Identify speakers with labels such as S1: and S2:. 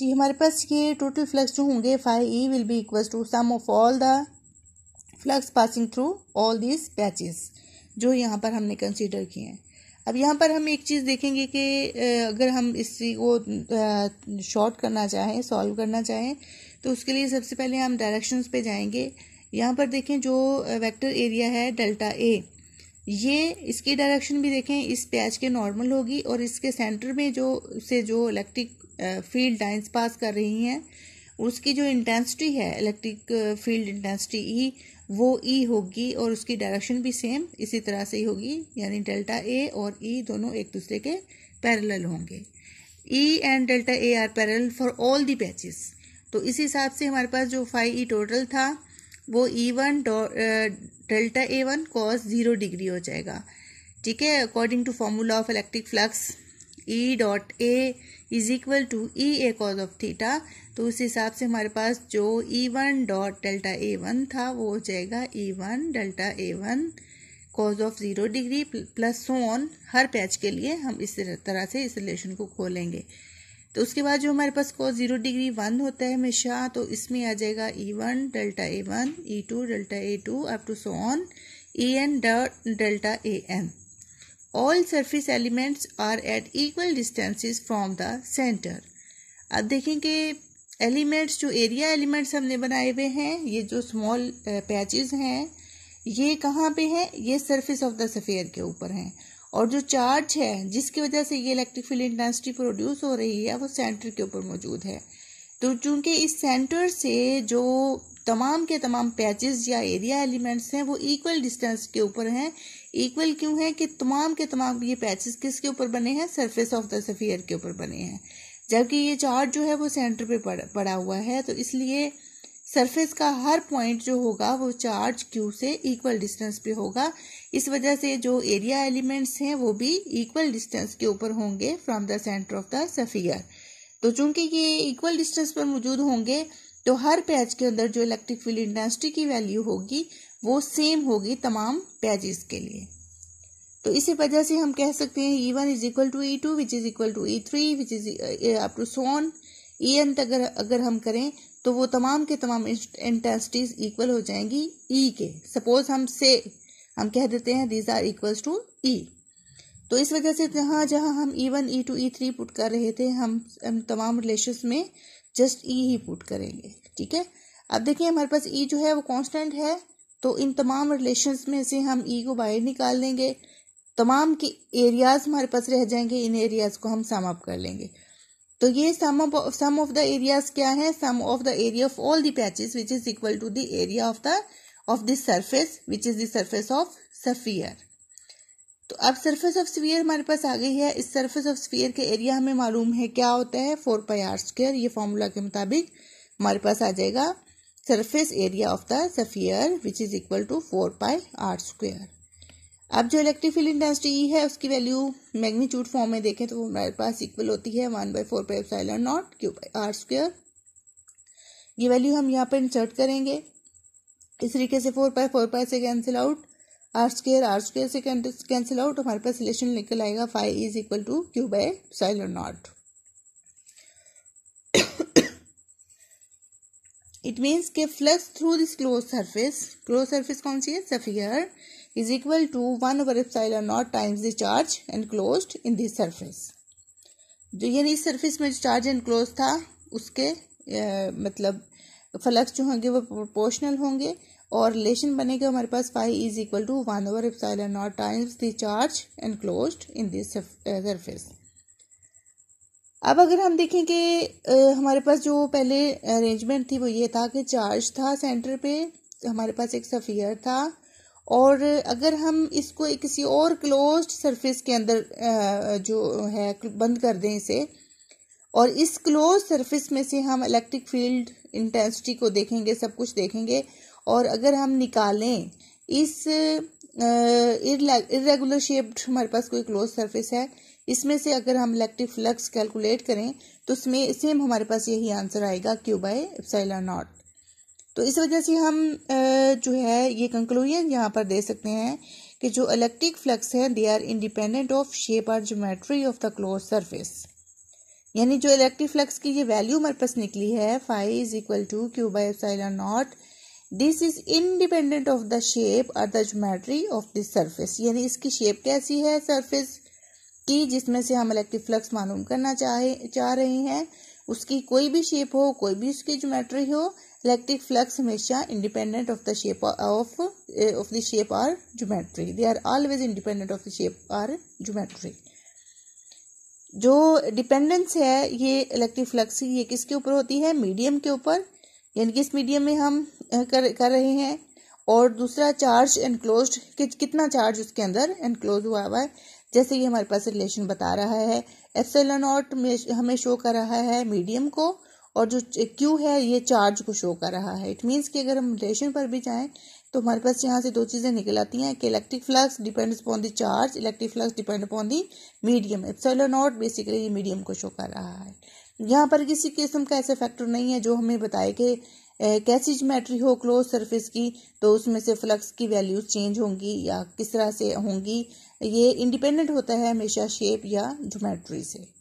S1: जी हमारे पास ये total flux जो होंगे phi E will be equal to sum of all the flux passing through all these patches जो यहाँ पर हमने कंसिडर किए हैं अब यहाँ पर हम एक चीज़ देखेंगे कि अगर हम इस को शॉर्ट करना चाहें सॉल्व करना चाहें तो उसके लिए सबसे पहले हम डायरेक्शंस पे जाएंगे यहाँ पर देखें जो वेक्टर एरिया है डेल्टा ए ये इसकी डायरेक्शन भी देखें इस प्याज के नॉर्मल होगी और इसके सेंटर में जो से जो इलेक्ट्रिक फील्ड लाइन्स पास कर रही हैं उसकी जो इंटेंसिटी है इलेक्ट्रिक फील्ड इंटेंसिटी ई वो ई e होगी और उसकी डायरेक्शन भी सेम इसी तरह से ही होगी यानी डेल्टा ए और ई e दोनों एक दूसरे के पैरेलल होंगे E and delta A are parallel for all the patches तो इस हिसाब से हमारे पास जो फाइव ई टोटल था वो E one delta A one cos zero degree हो जाएगा ठीक है according to formula of electric flux E dot A is equal to E A cos of theta तो उस हिसाब से हमारे पास जो E one dot delta A one था वो हो जाएगा E one delta A one cos of zero degree plus so on हर पैच के लिए हम इस तरह से इस रिलेशन को खोलेंगे तो उसके बाद जो हमारे पास कॉस जीरो डिग्री वन होता है हमेशा तो इसमें आ जाएगा E one delta A one E two delta A two up to so on A N delta A N all surface elements are at equal distances from the centre अब देखें कि एलिमेंट्स जो एरिया एलिमेंट्स हमने बनाए हुए हैं ये जो स्मॉल पैचेज हैं ये कहाँ पे हैं ये सरफेस ऑफ द सफ़ेयर के ऊपर हैं और जो चार्ज है जिसकी वजह से ये इलेक्ट्रिक फील्ड इंटेंसिटी प्रोड्यूस हो रही है वो सेंटर के ऊपर मौजूद है तो चूंकि इस सेंटर से जो तमाम के तमाम पैचेस या एरिया एलिमेंट्स हैं वो इक्वल डिस्टेंस के ऊपर हैं इक्वल क्यों है कि तमाम के तमाम ये पैचेस किसके ऊपर बने हैं सरफेस ऑफ द सफियर के ऊपर बने हैं जबकि ये चार्ज जो है वो सेंटर पे पड़ा हुआ है तो इसलिए सरफेस का हर पॉइंट जो होगा वो चार्ज क्यू से इक्वल डिस्टेंस पे होगा इस वजह से जो एरिया एलिमेंट्स हैं वो भी इक्वल डिस्टेंस के ऊपर होंगे from the centre of the sphere तो चूंकि ये इक्वल डिस्टेंस पर मौजूद होंगे तो हर पैच के अंदर जो इलेक्ट्रिक फील्ड इंटेंसिटी की वैल्यू होगी वो सेम होगी तमाम पैचेस के लिए तो इसी वजह से हम कह सकते हैं E one is equal to E two which is equal to E three which is up to so on E N तक अगर हम करें तो वो तमाम के तमाम इंटेंसिटीज इक्वल हो जाएंगी ई e के सपोज हम से हम कह देते हैं these are equal to E तो इस वजह से जहां जहां हम E one E two E three put कर रहे थे हम, तमाम रिलेशन में जस्ट ई e ही पुट करेंगे ठीक है अब देखिए हमारे पास ई e जो है वो कांस्टेंट है तो इन तमाम रिलेशन में से हम ई e को बाहर निकाल लेंगे तमाम के एरियाज हमारे पास रह जाएंगे इन एरियाज को हम सम अप कर लेंगे तो ये sum of sum of the areas क्या है sum of the area of all the patches which is equal to the area of the of this surface which is the surface of sphere तो अब surface of sphere हमारे पास आ गई है इस surface of sphere के area हमें मालूम है क्या होता है फोर पाई आर स्क्वेयर ये फॉर्मूला के मुताबिक हमारे पास आ जाएगा surface area of the sphere which is equal to four pi r square अब जो इलेक्ट्रिक फील्ड इंटेंसिटी ई है उसकी वैल्यू मैग्नीट्यूड फॉर्म में देखें तो हमारे पास इक्वल होती है one by four pi epsilon naught Q by r square ये वैल्यू हम यहाँ पर इंसर्ट करेंगे इस तरीके से फोर पाई फोर पाई से cancel out r square r square से कैंसिल आउट हमारे पास रिलेशन निकल आएगा phi is equal to Q by epsilon naught it means के flux through this close surface close surface कौन सी है sphere is equal to 1 over epsilon naught times the charge enclosed in the surface जो यानी इस surface में जो charge enclose था उसके आ, मतलब फ्लक्स जो होंगे वो प्रोपोर्शनल होंगे और रिलेशन बनेगा हमारे पास phi is equal to one over epsilon naught times the charge enclose in this surface अब अगर हम देखें कि हमारे पास जो पहले अरेंजमेंट थी वो ये था कि चार्ज था सेंटर पे हमारे पास एक सफ़ियर था और अगर हम इसको किसी और क्लोज सरफेस के अंदर जो है बंद कर दें इसे और इस क्लोज सरफेस में से हम इलेक्ट्रिक फील्ड इंटेंसिटी को देखेंगे सब कुछ देखेंगे और अगर हम निकालें इस इरेगुलर शेप्ड हमारे पास कोई क्लोज सरफेस है इसमें से अगर हम इलेक्ट्रिक फ्लक्स कैलकुलेट करें तो उसमें सेम हमारे पास यही आंसर आएगा क्यू बाय एप्साइला नॉट तो इस वजह से हम जो है ये कंक्लूजन यहाँ पर दे सकते हैं कि जो इलेक्ट्रिक फ्लक्स हैं they are independent of shape और geometry of the close surface यानी जो इलेक्ट्रिक फ्लक्स की ये वैल्यू हमारे पास निकली है phi is equal to Q by F naught this is independent of the shape और the geometry of this surface यानी इसकी शेप कैसी है सर्फेस की जिसमें से हम इलेक्ट्रिक फ्लक्स मालूम करना चाहे चाह रहे हैं उसकी कोई भी शेप हो कोई भी उसकी ज्योमेट्री हो इलेक्ट्रिक फ्लक्स हमेशा independent of the shape of of the shape or geometry they are always independent of the shape or geometry जो डिपेंडेंस है ये इलेक्ट्रिक फ्लक्स ये किसके ऊपर होती है मीडियम के ऊपर यानी कि इस मीडियम में हम eh, कर कर रहे हैं और दूसरा चार्ज इनक्लोज कि कितना चार्ज उसके अंदर इनक्लोज हुआ हुआ है जैसे ये हमारे पास रिलेशन बता रहा है एल नॉट हमें शो कर रहा है मीडियम को और जो क्यू है ये चार्ज को शो कर रहा है इट मीन्स कि अगर हम रिलेशन पर भी जाएं तो हमारे पास यहाँ से दो चीज़ें निकल आती हैं कि electric flux depend upon the charge electric flux depend upon the medium epsilon naught basically ये मीडियम को शो कर रहा है यहाँ पर किसी किस्म का ऐसा फैक्टर नहीं है जो हमें बताए कि कैसी जोमेट्री हो क्लोज सरफेस की तो उसमें से फ्लक्स की वैल्यूज चेंज होंगी या किस तरह से होंगी ये इंडिपेंडेंट होता है हमेशा शेप या ज्योमेट्री से